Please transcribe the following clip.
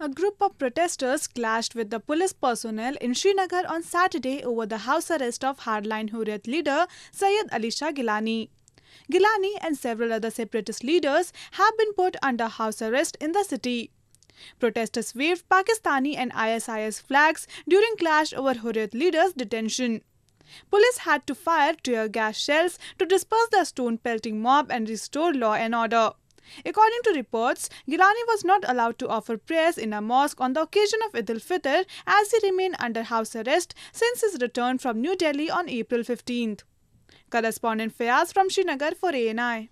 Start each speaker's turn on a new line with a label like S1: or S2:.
S1: A group of protesters clashed with the police personnel in Srinagar on Saturday over the house arrest of hardline Hurriyat leader Sayed Ali Shah Gilani. Gilani and several other separatist leaders have been put under house arrest in the city. Protesters waved Pakistani and ISIS flags during clash over Hurriyat leader's detention. Police had to fire tear gas shells to disperse the stone pelting mob and restore law and order. According to reports, Gilani was not allowed to offer prayers in a mosque on the occasion of Eid fitr as he remained under house arrest since his return from New Delhi on April 15th. Correspondent Fayaz from Srinagar for ANI.